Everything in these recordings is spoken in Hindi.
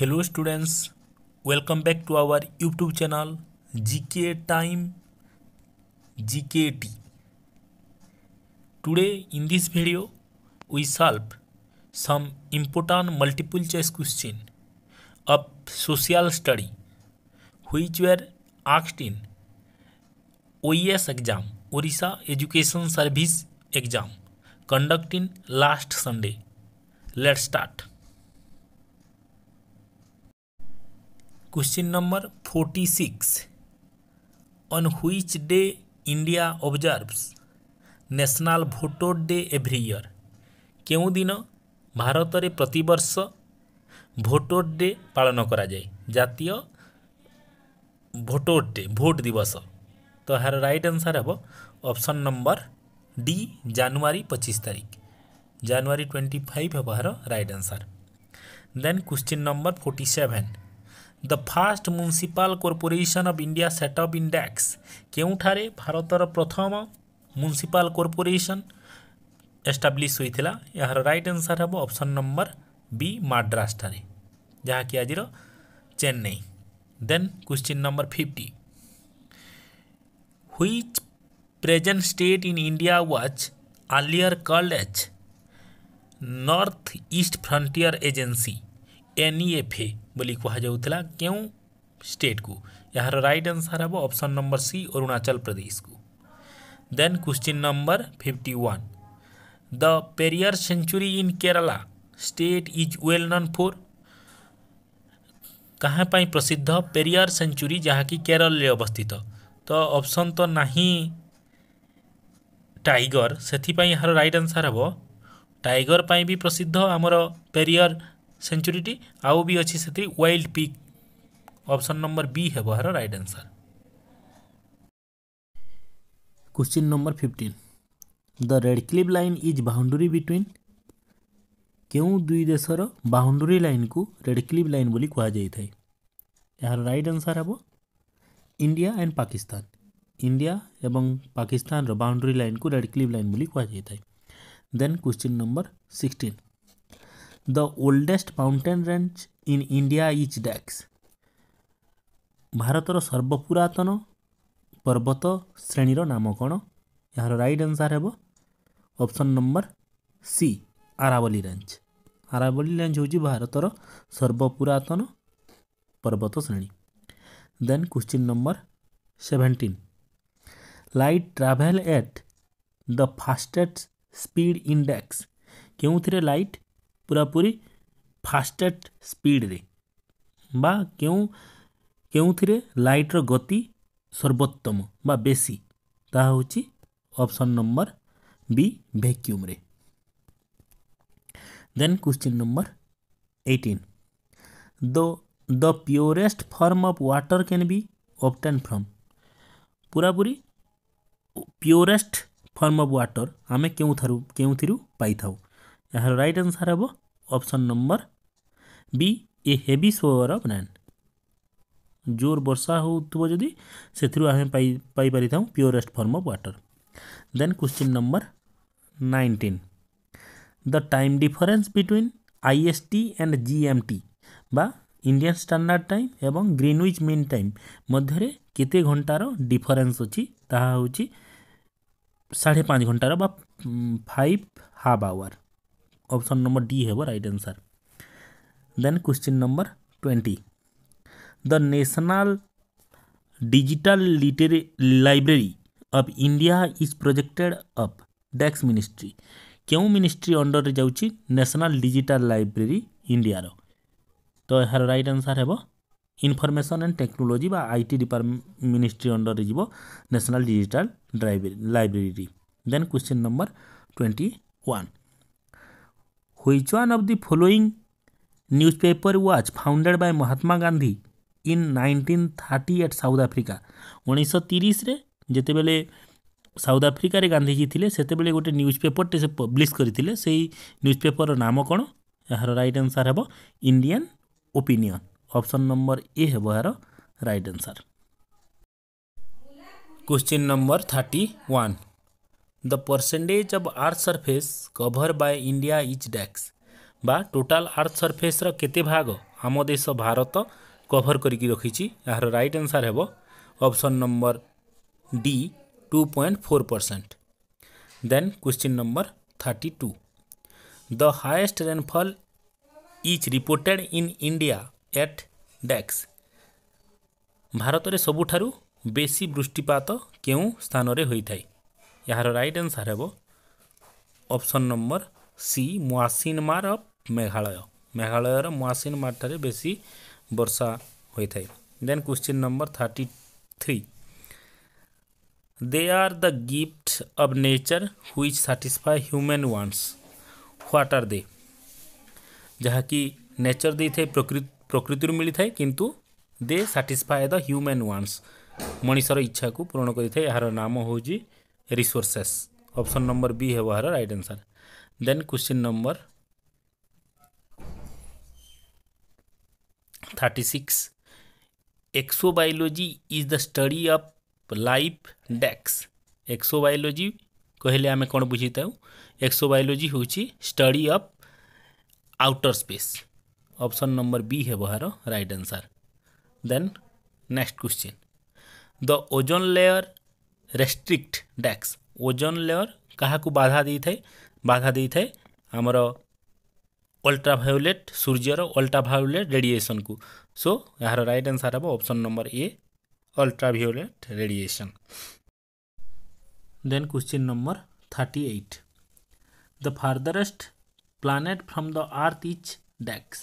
Hello students welcome back to our YouTube channel GK time T today in this video we solve some important multiple choice question of social study which were asked in OES exam Odisha education service exam conduct in last Sunday let's start question number forty six on which day India observes national voter day every year କେଉଁଦିନ ଭାରତରେ ପ୍ରତିବର୍ଷ ଭୋଟର୍ ଡେ ପାଳନ କରାଯାଏ ଜାତୀୟ ଭୋଟର୍ ଡେ ଭୋଟ୍ ଦିବସ ତ ଏହାର ରାଇଟ୍ ଆନ୍ସର୍ ହେବ ଅପସନ୍ ନମ୍ବର ଡି ଜାନୁଆରୀ ପଚିଶ ତାରିଖ ଜାନୁଆରୀ ଟ୍ୱେଣ୍ଟି ଫାଇଭ୍ ହେବ ଏହାର right answer then question number forty seven the first municipal corporation of India set up index କେଉଁଠାରେ ଭାରତର ପ୍ରଥମ ମ୍ୟୁନିସିପାଲ କର୍ପୋରେସନ୍ ଏଷ୍ଟାବ୍ଲିଶ୍ ହୋଇଥିଲା ଏହାର ରାଇଟ୍ ଆନ୍ସର୍ ହେବ ଅପସନ୍ ନମ୍ବର ବି ମାଡ୍ରାସଠାରେ ଯାହାକି ଆଜିର Chennai then question number fifty which present state in India was earlier called as North East Frontier Agency NEFA बोली कहला क्यों स्टेट को यार राइट आंसर हम option number C Arunachal Pradesh को then question number fifty one the Periyar sanctuary in Kerala state is well known for कहाँपी प्रसिद्ध पेरियर सेंचुरी जहाँकि केरल अवस्थित तो ऑप्शन तो नहीं टाइगर से यार रईट आंसर हम टाइगर पर प्रसिद्ध आमर पेरियर सेंचुरी आउ भी अच्छे से वाइल्ड पिक ऑप्शन नंबर बी हे यार right answer question number fifteen the Radcliffe line is boundary between क्यों दुई देशर बाउंड्री लाइन को रेडक्लिफ लाइन बोली कहुई यार रईट आंसर हे इंडिया एंड पाकिस्तान इंडिया एवं पाकिस्तान बाउंड्री लाइन को रेडक्लिफ लाइन बोली कहुई then question number sixteen The oldest mountain range in India is Dax. ଭାରତର ସର୍ବପୁରାତନ ପର୍ବତ ଶ୍ରେଣୀର ନାମ କ'ଣ ଏହାର ରାଇଟ୍ ଆନ୍ସର୍ ହେବ option number C ଆରାବଲି range ଆରାବଲି range ହେଉଛି ଭାରତର ସର୍ବପୁରାତନ ପର୍ବତ ଶ୍ରେଣୀ ଦେନ୍ question number seventeen light travel at the fastest speed index କେଉଁଥିରେ ଲାଇଟ୍ ପୁରାପୁରି ଫାଷ୍ଟେଷ୍ଟ ସ୍ପିଡ଼ରେ ବା କେଉଁ କେଉଁଥିରେ ଲାଇଟ୍ର ଗତି ସର୍ବୋତ୍ତମ ବା ବେଶୀ ତାହା ହେଉଛି ଅପସନ୍ ନମ୍ବର ବି ଭ୍ୟାକ୍ୟୁମ୍ରେ then question number eighteen the the purest form of water can be obtained from ପୁରାପୁରି ପ୍ୟୋରେଷ୍ଟ ଫର୍ମ ଅଫ୍ ୱାଟର୍ ଆମେ କେଉଁଠାରୁ କେଉଁଥିରୁ ପାଇଥାଉ यहाँ राइट आंसर है वो option number B a heavy shower of rain ଜୋର ବର୍ଷା ହେଉଥିବ ଯଦି ସେଥିରୁ ଆମେ ପାଇ ପାଇପାରିଥାଉ purest form of water then question number nineteen the time difference between I S T and G M T ବା ଇଣ୍ଡିଆନ୍ ଷ୍ଟାଣ୍ଡାର୍ଡ଼ ଟାଇମ୍ ଏବଂ ଗ୍ରୀନୱିଜ୍ ମିନ୍ ଟାଇମ୍ ମଧ୍ୟରେ କେତେ ଘଣ୍ଟାର ଡିଫରେନ୍ସ ଅଛି ତାହା ହେଉଛି ସାଢ଼େ ପାଞ୍ଚ ଘଣ୍ଟାର ବା five half hour option number D है वो right answer then question number twenty the national digital लिटरे library of India is projected up डेक्स मिनिस्ट्री क्यों मिनिस्ट्री अंडर जाऊँगी नेशनल डिजिटल लाइब्रेरी इंडियार तो यार रईट आंसर है information and technology I T department ministry under जीव national digital library then question number twenty one Which one of the following newspaper was founded by Mahatma Gandhi in 1930 at South Africa? 1930 রে যেতেবেলে সাউথ আফ্রিকার গান্ধীজি থিলে সেতবেলে গোটে নিউজ পেপরটে সে পব্লিশ করে সেই নিউজ পেপর নাম কোণ এর রাইট আনসার হব Indian Opinion option number A হব এর right answer question number thirty one The percentage of earth surface covered by India is dash বা টোটাল আর্থ সরফেসর কেতে ভাগ আম দেশ ভারত কভর করিকি রখিছি এর রাইট আনসার হব option number D two point four percent then question number thirty two the highest rainfall is reported in India at ড্যাক্স ଭାରତରେ ସବୁଠାରୁ ବେଶୀ ବୃଷ୍ଟିପାତ କେଉଁ ସ୍ଥାନରେ ହୋଇଥାଏ यार right answer option number C Mawsynram of मेघालाय Meghalaya मुआसीन मार ठार बेस वर्षा होता है then question number thirty three they are the gift of nature which satisfy human wants what are they जहाँकि नेचर दे थे प्रकृति मिली थाए कि दे साटिस्फाए द ह्यूमेन वाण्स मनीषर इच्छा को पूरण कर नाम होजी रिसोर्सेस ऑप्शन नंबर बी है वह right answer then question number thirty six exobiology is the study of life dash exobiology कहले आम कौन बुझी था एक्सोबायोलॉजी हूँ study of outer space option number B है वहार right answer then next question the ozone layer restrict dash ozone layer କାହାକୁ ବାଧା ଦେଇଥାଏ ବାଧା ଦେଇଥାଏ ଆମର ଅଲ୍ଟ୍ରାଭାୟୋଲେଟ୍ ସୂର୍ଯ୍ୟର ଅଲ୍ଟ୍ରାଭାୟୋଲେଟ୍ ରେଡ଼ିଏସନ୍କୁ ସୋ ଏହାର ରାଇଟ୍ ଆନ୍ସର୍ ହେବ option number A ultraviolet radiation then question number thirty eight the farthest planet from the earth is dash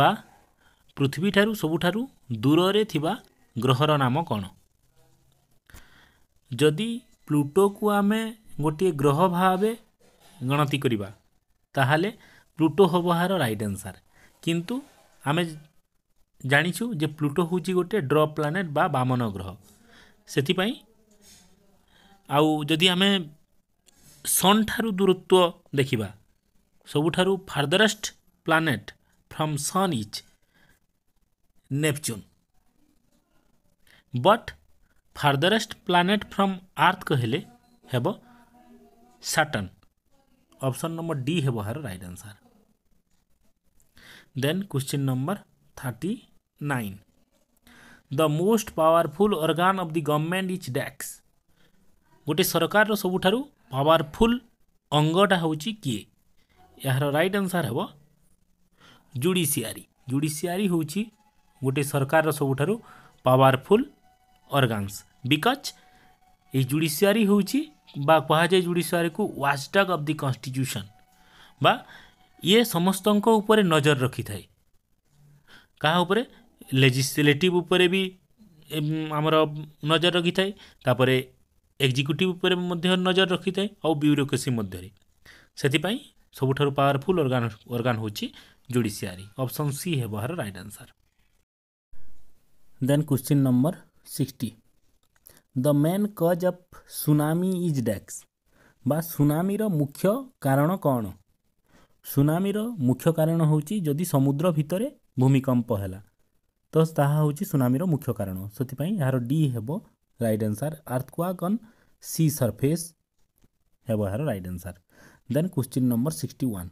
ବା ପୃଥିବୀଠାରୁ ସବୁଠାରୁ ଦୂରରେ ଥିବା ଗ୍ରହର ନାମ କ'ଣ ଯଦି ପ୍ଲୁଟୋକୁ ଆମେ ଗୋଟିଏ ଗ୍ରହ ଭାବେ ଗଣତି କରିବା ତାହେଲେ ପ୍ଲୁଟୋ ହେବ ଏହାର ରାଇଟ୍ ଆନ୍ସର୍ କିନ୍ତୁ ଆମେ ଜାଣିଛୁ ଯେ ପ୍ଲୁଟୋ ହେଉଛି ଗୋଟିଏ ଡ୍ରପ୍ ପ୍ଲାନେଟ୍ ବା ବାମନ ଗ୍ରହ ସେଥିପାଇଁ ଆଉ ଯଦି ଆମେ ସନ୍ ଠାରୁ ଦୂରତ୍ୱ ଦେଖିବା ସବୁଠାରୁ farthest planet from sun is Neptune but farthest planet from earth कहले हेब साटन ऑप्शन नंबर डी हे यार right answer then question number thirty nine the most powerful organ of the government is dash गोटे सरकार सबुठ पावरफुल अंगटा हूँ किए यार राइट आंसर हे जुडिशियारी जुडिशियारी हूँ गोटे सरकार सबुठ पावरफुल अर्गानस बिकज यह जुडिशियारी हो कहुए जुडिशियारी को वाचटाग अफ दि कन्स्टिट्यूशन ये समस्त नजर रखि थाए का लेजिस्लेटिव आमर नजर रखि थाएर एक्जिक्यूटिव नजर रखी थाए आरोक्रेसी से सबुठ पावरफुल अर्गान अर्गान हो जुडिशियारी अपसन सी है right answer then question number sixty the main cause of tsunami is dash ବା ସୁନାମିର ମୁଖ୍ୟ କାରଣ କ'ଣ ସୁନାମିର ମୁଖ୍ୟ କାରଣ ହେଉଛି ଯଦି ସମୁଦ୍ର ଭିତରେ ଭୂମିକମ୍ପ ହେଲା ତ ତାହା ହେଉଛି ସୁନାମିର ମୁଖ୍ୟ କାରଣ ସେଥିପାଇଁ ଏହାର ଡି ହେବ right answer earthquake on sea surface ହେବ ଏହାର right answer then question number sixty one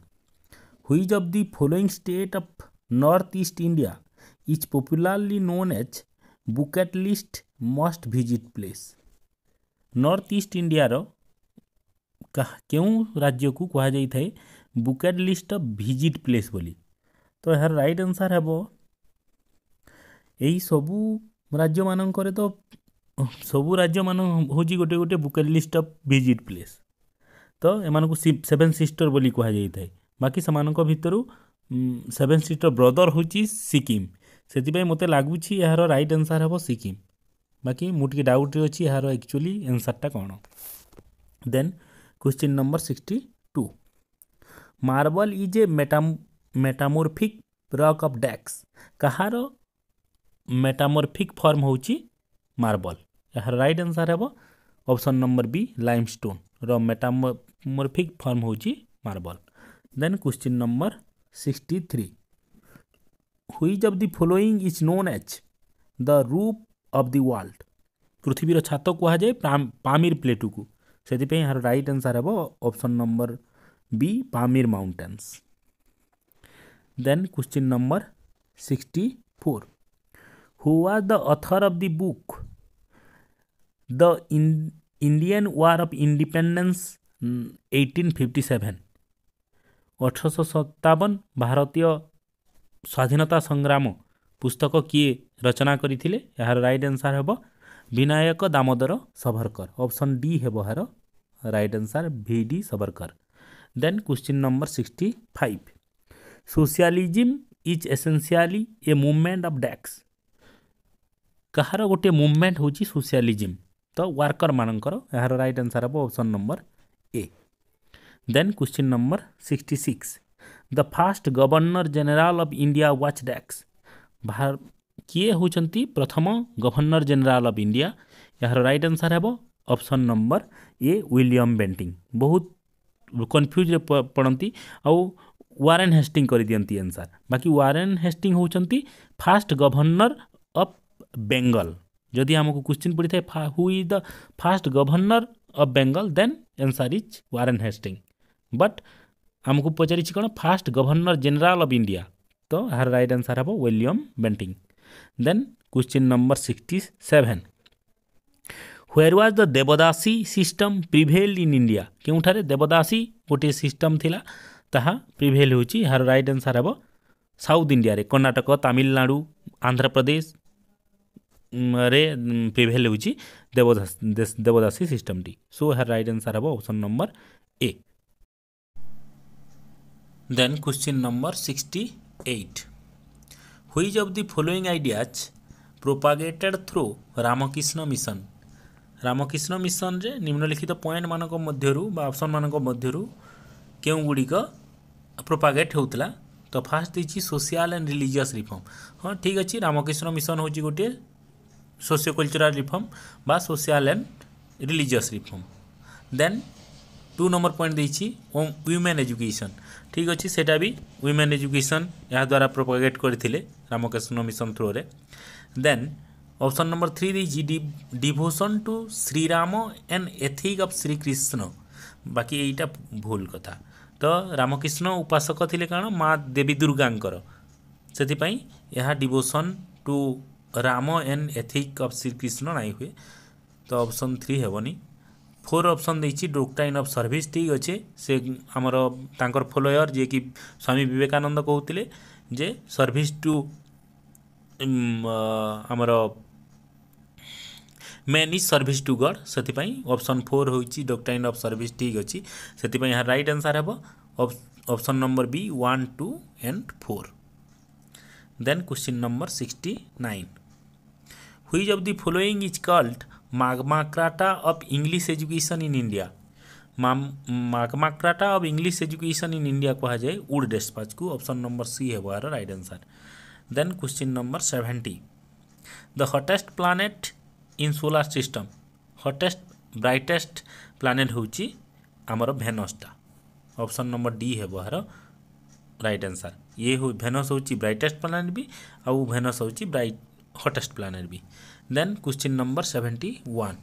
which of the following state of north east India is popularly known as bucket list must visit place north east India क्यों राज्य को कह जाए bucket list of visit place बोली तो यार राइट आंसर हम यही सब राज्य मानक तो सबू राज्य मान हूँ गोटे गोटे bucket list of visit place तो यू सेवेन सिस्टर बोली कह जाए बाकी भितर सेभेन सिस्टर ब्रदर हूँ सिक्किम से ମୋତେ ଲାଗୁଛି ଏହାର ରାଇଟ୍ ଆନ୍ସର୍ ହେବ ସିକିମ୍ ବାକି ମୁଁ ଟିକେ ଡାଉଟ୍ରେ ଅଛି ଏହାର ଆକ୍ଚୁଆଲି ଆନ୍ସର୍ଟା କ'ଣ question number sixty two marble is a मेटाम मेटामोर्फिक रक अफ डैक्स कहार मेटामोर्फिक फर्म हो मार्बल यार रईट आंसर हे option number B limestone metamorphic form हो marble then question number sixty three which of the following is known as the roof of the world पृथ्वीर छात क्या जाए पामीर प्लेटू को से रईट आंसर हे option number B Pamir mountains then question number sixty four who the author of the book the Indian war of independence eighteen fifty seven अठरश सतावन भारतीय ସ୍ୱାଧୀନତା ସଂଗ୍ରାମ ପୁସ୍ତକ କିଏ ରଚନା କରିଥିଲେ ଏହାର ରାଇଟ୍ ଆନ୍ସର୍ ହେବ ବିନାୟକ ଦାମୋଦର ସଭରକର ଅପସନ୍ ଡି ହେବ ଏହାର right answer V D Savarkar then question number sixty five socialism is essentially a movement of dash କାହାର ଗୋଟିଏ ମୁଭମେଣ୍ଟ ହେଉଛି ସୋସିଆଲିଜିମ୍ ତ ୱାର୍କରମାନଙ୍କର ଏହାର ରାଇଟ୍ ଆନ୍ସର୍ ହେବ option number A then question number sixty six the first governor general of India was dash किए हूँ प्रथम गवर्णर जेनेल अफ इंडिया यार रईट आंसर है option number A William Bentinck बहुत कन्फ्यूज पड़ती आरेन हेस्टिंग कर दिखती एनसर बाकी वारेन हेस्टिंग हूँ फास्ट गवर्नर अफ बेंगल जदि आमको क्वेश्चन पड़ी था who is the first governor of Bengal then answer is Warren Hastings but आमको पचार first governor general of India तो यार रईट आनसर हम William Bentinck then question number sixty seven where was the devadasi system prevail in India क्योंठार देवदासी गोटे सिस्टम थिला ताहा प्रिभेल हो रईट आनसर हम साउथ इंडिया रे कर्णाटक तमिलनाडु आंध्र प्रदेश रे प्रिभेल होवदासी सिस्टम टी सो यार रईट आनसर हम option number A Then question number 68. Which of the following ideas propagated through Ramakrishna Mission? Ramakrishna ମିଶନରେ ନିମ୍ନଲିଖିତ ପଏଣ୍ଟମାନଙ୍କ ମଧ୍ୟରୁ ବା ଅପସନ୍ମାନଙ୍କ ମଧ୍ୟରୁ କେଉଁଗୁଡ଼ିକ ପ୍ରୋପାଗେଟ୍ ହେଉଥିଲା ତ ଫାର୍ଷ୍ଟ ଦେଇଛି ସୋସିଆଲ୍ ଆଣ୍ଡ ରିଲିଜିୟସ୍ ରିଫର୍ମ ହଁ ଠିକ୍ ଅଛି ରାମକ୍ରିଷ୍ଣ ମିଶନ ହେଉଛି ଗୋଟିଏ ସୋସିଓ କଲଚରାଲ୍ ରିଫର୍ମ ବା social and religious reform then two number point দিয়েছি উইমেন এজুকেশন ঠিক অছি সেটা বি উইমেন এজুকেশন এদ্বারা প্রোপোগেট করে রামকৃষ্ণ মিশন থ্রুরে দেন অপশন নম্বর থ্রি দিয়েছি devotion to Shri Ram and ethic of Shri Krishna বাকি এইটা ভুল কথা তো রামকৃষ্ণ উপাসক লে কারণ মা দেবী দুর্গাঙ্কর ସେଥିପାଇଁ ଏହା devotion to Ram and ethic of Shri Krishna ନାଇଁ ହୁଏ ତ ଅପସନ୍ ଥ୍ରୀ ହେବନି four option doctrine of service ठीक अच्छे से आमर फलोअर जी कि स्वामी बेकानंद कहते जे सर्विस टू आमर man is service to God से अप्सन फोर हो डोक्टाइन अफ सर्विस ठीक अच्छे से यहाँ रईट आनसर हे option number B one two and four then question number sixty nine which of the following is called Magna Carta of English education in India Magna Carta of English education in India कहुए उड डेस्पाच को ऑप्शन नंबर सी हे यार right answer then question number seventy the hottest planet in solar system hottest brightest planet हूँ आमर भेनसटा ऑप्शन नंबर डी है वार राइट आंसर ये भेनस हूँ ब्राइटेस्ट प्लानेट भी आउ भेनस हूँ ब्राइट हटेस्ट प्लानेट भी then question number seventy one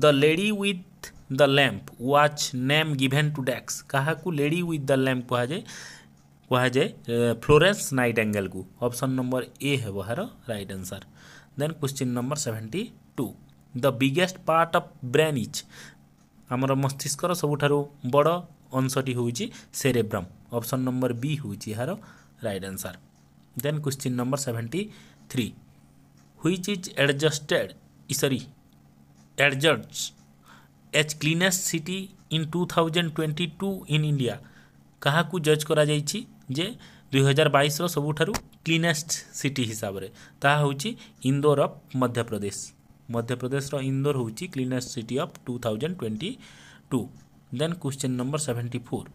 the lady with the lamp which name given to dash क्या लेडी विथ द लैंप कहुए कहुए फ्लोरेन्स नाइट एंगल को ऑप्शन नंबर ए हम यार right answer then question number seventy two the biggest part of brain is आम मस्तिष्क सब बड़ अंशटी हूँ सेरेब्रम ऑप्शन नंबर बी हूँ यार right answer then question number seventy three which is adjusted sorry adjudged as cleanest city in 2022 in India କାହାକୁ ଜଜ୍ କରାଯାଇଛି ଯେ ଦୁଇହଜାର ବାଇଶର ସବୁଠାରୁ କ୍ଲିନେଷ୍ଟ ସିଟି ହିସାବରେ ତାହା ହେଉଛି ଇନ୍ଦୋର ଅଫ୍ ମଧ୍ୟପ୍ରଦେଶ ମଧ୍ୟପ୍ରଦେଶର ଇନ୍ଦୋର ହେଉଛି cleanest city of two thousand twenty two then question number seventy four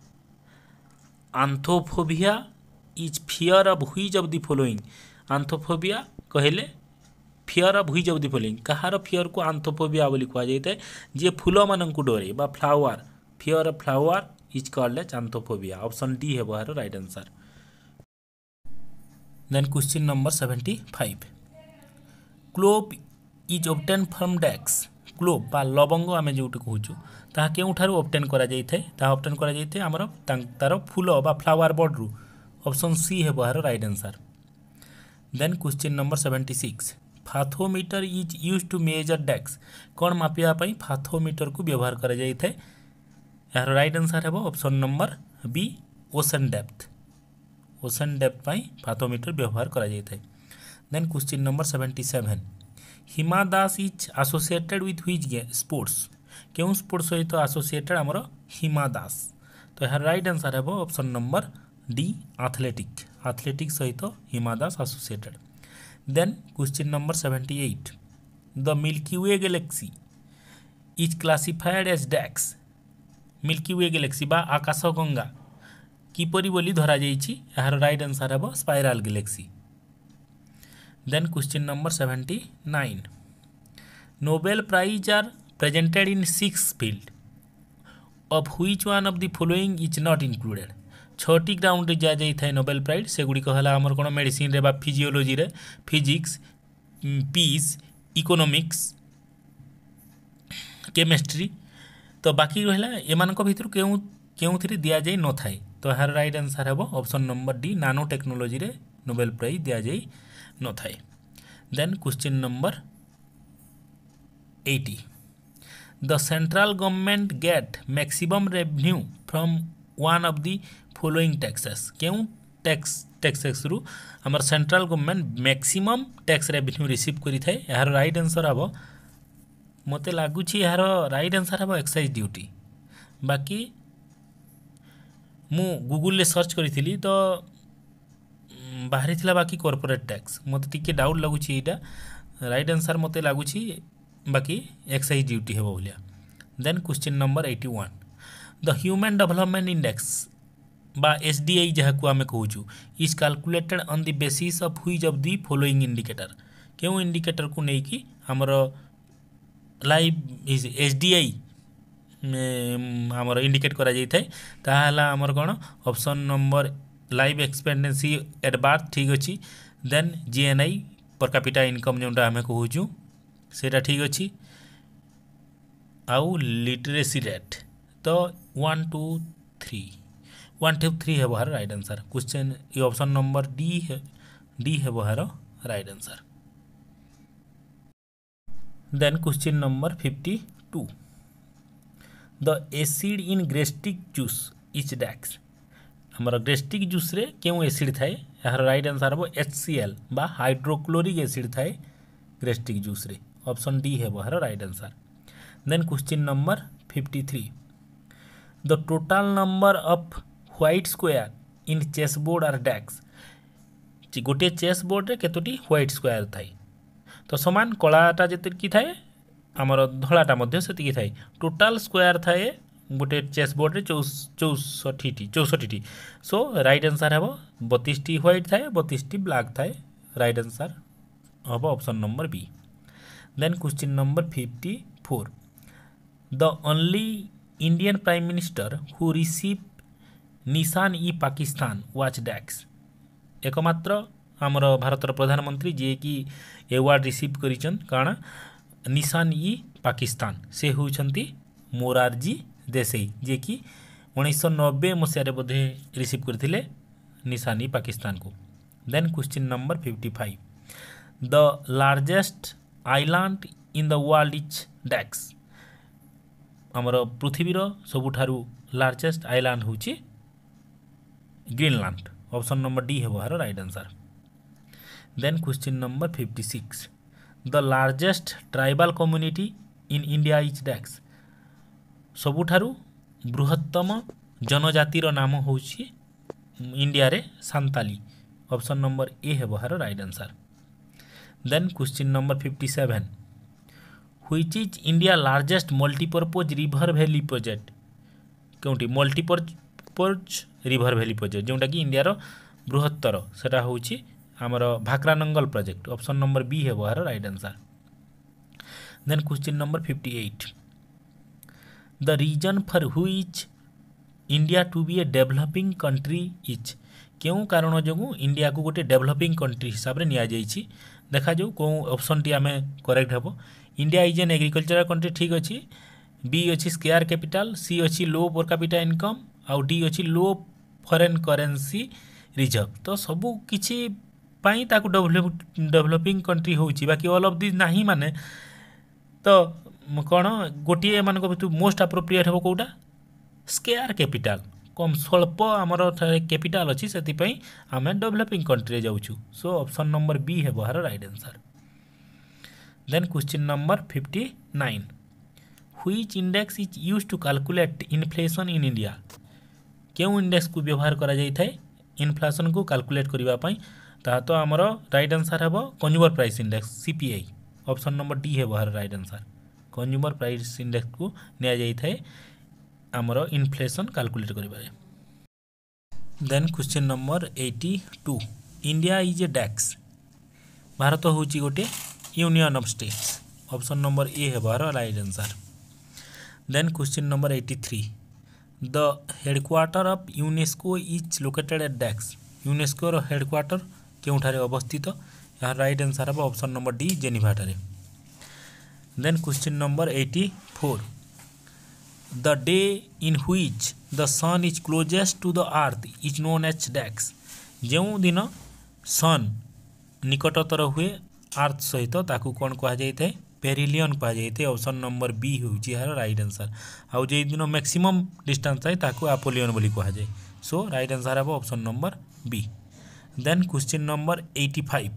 anthophobia is fear of which of the following anthophobia କହିଲେ fear of which of the following କାହାର ଫିଅର୍କୁ ଆନ୍ଥୋଫୋବିଆ ବୋଲି କୁହାଯାଇଥାଏ ଯିଏ ଫୁଲମାନଙ୍କୁ ଡରେ ବା flower fear of flower is called as anthophobia option D ହେବ ଏହାର right answer then question number seventy five clove is obtain from dash clove ବା ଲବଙ୍ଗ ଆମେ ଯେଉଁଠି କହୁଛୁ ତାହା କେଉଁଠାରୁ ଅବଟେନ୍ କରାଯାଇଥାଏ ତାହା ଅବଟେନ୍ କରାଯାଇଥାଏ ଆମର ତା'ର ଫୁଲ ବା ଫ୍ଲାୱାର ବର୍ଡ଼ରୁ ଅପସନ୍ ସି ହେବ ଏହାର right answer then question number seventy six fathometer is use to measure dash कौन मापापी फाथोमीटर को व्यवहार कर रईट आंसर है option number B ocean depth ocean depth पर फाथोमीटर व्यवहार then question number seventy seven Hima Das is associated with which sports क्यों स्पोर्ट्स सहित तो आसोसीएटेड आमर हिमा दास तो यार रईट आंसर है option number D athletic athletics सहित Hima Das associated then question number seventy eight the Milky Way galaxy is classified as dash Milky Way galaxy बा गंगा किपरि बोली धरा जा एହାର राइट आंसर हेबो spiral galaxy then question number nine Nobel prize are presented in six field of which one of the following is not included ছটি ଗ୍ରାଉଣ୍ଡରେ ଦିଆଯାଇଥାଏ ନୋବେଲ୍ ପ୍ରାଇଜ୍ ସେଗୁଡ଼ିକ ହେଲା ଆମର କ'ଣ ମେଡ଼ିସିନରେ ବା ଫିଜିଓଲୋଜିରେ ଫିଜିକ୍ସ ପିସ୍ ଇକୋନୋମିକ୍ସ କେମିଷ୍ଟ୍ରି ତ ବାକି ରହିଲା ଏମାନଙ୍କ ଭିତରୁ କେଉଁ କେଉଁଥିରେ ଦିଆଯାଇ ନଥାଏ ତ ଏହାର ରାଇଟ୍ ଆନ୍ସର୍ ହେବ ଅପସନ୍ ନମ୍ବର ଡି ନାନୋ ଟେକ୍ନୋଲୋଜିରେ ନୋବେଲ୍ ପ୍ରାଇଜ୍ ଦିଆଯାଇ ନଥାଏ then question number eighty the central government get maximum revenue from one of the following taxes क्यों ট্যাক্স ট্যাক্স ট্যাক্সরু আমার central government maximum tax revenue receive করে থাকে এর রাইট আনসর হব মতো লাগুছি এর রাইট আনসর হব এক্সাইজ ডিউটি বাকি মু গুগলে সর্চ করেছিলি তো বাহারি বাকি কর্পোরেট ট্যাক্স মতো টিকি ডাউট লাগুছি এইটা রাইট আনসর মতো লাগুছি বাকি এক্সাইজ ডিউটি হব বলিয়া then question number eighty one the human development index बा एस डी आई को आम कौ is calculated on the basis of which of the following indicator क्यों इंडिकेटर को लेकिन आमर लाइफ एस डी आई आमर इंडिकेट कर कौन number life expectancy at birth ठीक अच्छी देन जी एन आई पर कैपिटा इनकम जो आम कौ से ठीक अच्छी आउ लिटरेसी रेट तो one two three one two three है बहार राइट आंसर क्वेश्चन ये ऑप्शन नंबर डी है डी है बहार right answer then question number fifty two the acid in gastric juice is dash हमारे ग्रेस्टिक जूस रे क्यों एसिड थाए यार राइट आंसर हम एच सी एल बा हाइड्रोक्लोरिक एसिड थाए ग्रेस्टिक जूस रे ऑप्शन डी है बहार right answer then question number fifty three the total number of white square in chessboard or decks जे गोटे चेस बोर्ड रे केतोटी व्हाइट स्क्वायर थाए तो सामान कलाटा जी कि थाय हमर से मध्ये सेति कि थाय टोटल स्क्वायर थाय गोटे चेस बोर्ड रे 64 टी सो राइट आंसर हबो 32 टी व्हाइट थाय 32 टी ब्लैक थाए राइट आंसर हम option number B then question number 54 the only Indian Prime Minister who received Nissan e Pakistan watch DAX একমাত্র আমার ভারতের প্রধানমন্ত্রী যিকি এওয়ার্ড রিসিভ করেছেন কারণ নিশান ই পাকিস্তান সে হচ্ছেন মোরারজি দেশাই যিকি উনিশশো নবে মশায় বোধে রিসিভ করে নিশান ই পাকিস্তান কু then question number fifty five the largest island in the world is dash ଆମର ପୃଥିବୀର ସବୁଠାରୁ ଲାର୍ଜେଷ୍ଟ ଆଇଲ୍ୟାଣ୍ଡ ହେଉଛି ଗ୍ରୀନଲ୍ୟାଣ୍ଡ ଅପସନ୍ ନମ୍ବର ଡି ହେବ ଏହାର right answer then question number fifty six the largest tribal community in India is dash ସବୁଠାରୁ ବୃହତ୍ତମ ଜନଜାତିର ନାମ ହେଉଛି ଇଣ୍ଡିଆରେ ସାନ୍ତାଲି ଅପସନ୍ ନମ୍ବର ଏ ହେବ ଏହାର right answer then question number fifty seven which is India largest multipurpose river valley project क्यों मल्टीपर्पज रिभर भैली प्रोजेक्ट जोटा कि इंडिया बृहत्तर से आमर Bhakra Nangal project option number B हे यार right answer then question number fifty eight the reason for which India to be a developing country is क्यों कारण जो इंडिया को गोटे डेभलपिंग कंट्री हिसाब से निया जाइए देखा जाऊ कौ ऑप्शन टी आम करेक्ट हम India is an agriculture country ठीक अच्छे बी अच्छी स्केयर कैपिटाल सी अच्छी लो पर कैपिटा इनकम आउ डी अच्छी लो फरेन करेन्सी रिजर्व तो सबू किसी डेभलपिंग कंट्री हो बाकी अल अफ दिज ना मैंने तो कौन गोटे मान मोस्ट आप्रोप्रिएट हम कौटा स्केयर कैपिटाल कम स्वल्प आमर कैपिटाल अच्छी से आम डेभलपिंग कंट्री जाऊँ सो অপশন নম্বর बी हे আর right answer then question number 59 which index is used to calculate inflation in india কেউ ইন্ডেক্স কু ব্যবহার করা যাইথায় ইনফ্লেসন কু ক্যালকুলেট করিবা পাই তাহা তো আমার রাইট আনসার হব consumer price index CPI option number D হব আর right answer consumer price index কু নিয়া যাইথায় আমার ইনফ্লেসন ক্যালকুলেট করিবারে then question number eighty two India is a dash ଭାରତ ହେଉଛି ଗୋଟିଏ union of states option number A हेबार right answer then question number eighty three the headquarter of UNESCO is located at dash UNESCO headquarter के अवस्थित यार रईट आंसर हम ऑप्शन नंबर डी जेनिभाटर then question number eighty four the day in which the sun is closest to the earth is known as dash जो दिन सन निकटतर हुए ଆର୍ଥ ସହିତ ତାକୁ କ'ଣ କୁହାଯାଇଥାଏ ପେରିଲିଅନ୍ କୁହାଯାଇଥାଏ ଅପସନ୍ ନମ୍ବର ବି ହେଉଛି ଏହାର ରାଇଟ୍ ଆନ୍ସର୍ ଆଉ ଯେଉଁଦିନ ମ୍ୟାକ୍ସିମମ୍ ଡିଷ୍ଟାନ୍ସ ଥାଏ ତାକୁ ଆପୋଲିଅନ୍ ବୋଲି କୁହାଯାଏ ସୋ ରାଇଟ୍ ଆନ୍ସର୍ ହେବ option number B then question number eighty five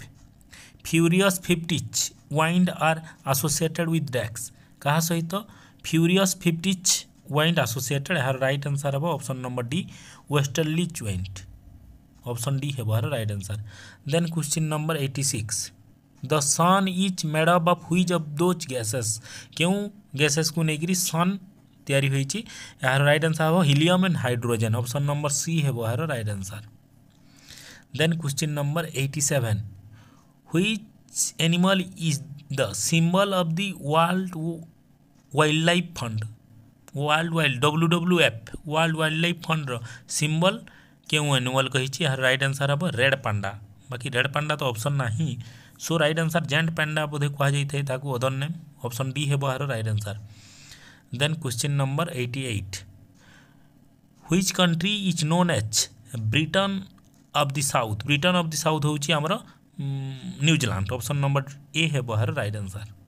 furious fifties wind are associated with dash କାହା ସହିତ ଫ୍ୟୁରିୟସ୍ ଫିଫ୍ଟିଚ୍ ୱାଇଣ୍ଡ ଆସୋସିଏଟେଡ୍ ଏହାର ରାଇଟ୍ ଆନ୍ସର୍ ହେବ option number D westerly wind option D ହେବ ଏହାର right answer then question number eighty six the sun is made up of which of those gases क्यों गैसेस को लेकर सन या रईट आंसर हम helium and hydrogen option number C हे यार right answer then question number eighty seven which animal is the symbol of the world wild life fund world wild W W F world wild life fund symbol क्यों एनिमल यार रईट आंसर हम रेड पांडा बाकी रेड पांडा तो ऑप्शन ना सो रईट आनसर जेन्ट पैंडा बोधे कह जाए अदर नेम अपसन डी हे यार right answer then question number eighty eight which country is known as Britain of the south Britain of the south हूँ आमर न्यूजिला अपसन नंबर ए हे यार रईट आनसर